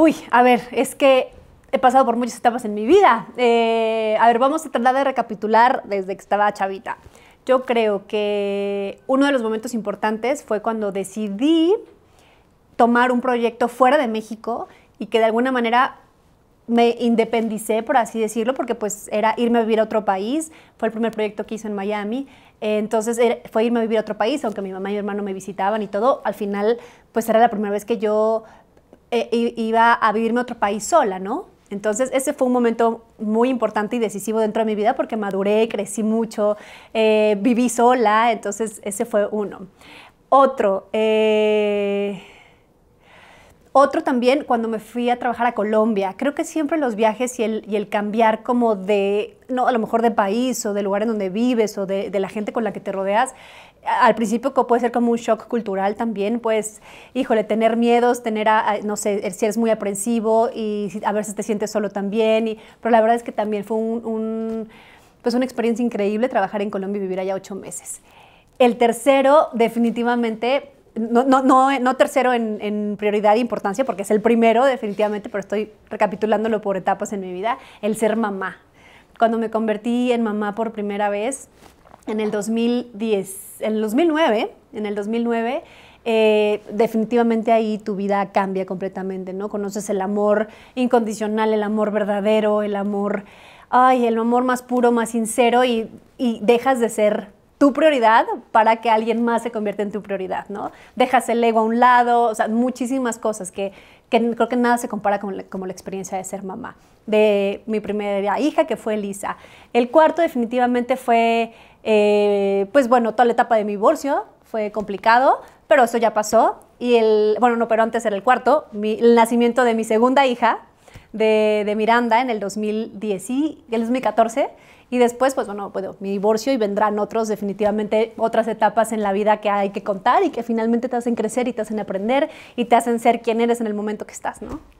Uy, a ver, es que he pasado por muchas etapas en mi vida. Eh, a ver, vamos a tratar de recapitular desde que estaba chavita. Yo creo que uno de los momentos importantes fue cuando decidí tomar un proyecto fuera de México y que de alguna manera me independicé, por así decirlo, porque pues era irme a vivir a otro país, fue el primer proyecto que hice en Miami, entonces fue irme a vivir a otro país, aunque mi mamá y mi hermano me visitaban y todo, al final pues era la primera vez que yo iba eh, a vivirme otro país sola, ¿no? Entonces, ese fue un momento muy importante y decisivo dentro de mi vida porque maduré, crecí mucho, eh, viví sola, entonces ese fue uno. Otro, eh, otro también cuando me fui a trabajar a Colombia. Creo que siempre los viajes y el, cambiar como de, no, a lo mejor de país o de lugar en donde vives o de, la gente con la que te rodeas, al principio puede ser como un shock cultural también, pues, híjole, tener miedos, tener, no sé, si eres muy aprensivo y a ver si te sientes solo también, y, pero la verdad es que también fue un, pues una experiencia increíble trabajar en Colombia y vivir allá ocho meses. El tercero, definitivamente, no, no, no, tercero en, prioridad e importancia, porque es el primero definitivamente, pero estoy recapitulándolo por etapas en mi vida, el ser mamá. Cuando me convertí en mamá por primera vez, en el 2010, en el 2009, en el 2009, eh, definitivamente ahí tu vida cambia completamente, ¿no? Conoces el amor incondicional, el amor verdadero, el amor, ay, el amor más puro, más sincero y, y dejas de ser tu prioridad para que alguien más se convierta en tu prioridad, ¿no? Dejas el ego a un lado, o sea, muchísimas cosas que, que creo que nada se compara con la, como la experiencia de ser mamá, de mi primera hija, que fue Lisa. El cuarto definitivamente fue, eh, pues bueno, toda la etapa de mi divorcio, fue complicado, pero eso ya pasó. Y el, bueno, no, pero antes era el cuarto, el nacimiento de mi segunda hija, de, Miranda, en el, 2010, el 2014 y después, pues bueno, puedo mi divorcio y vendrán otros, definitivamente otras etapas en la vida que hay que contar y que finalmente te hacen crecer y te hacen aprender y te hacen ser quien eres en el momento que estás, ¿no?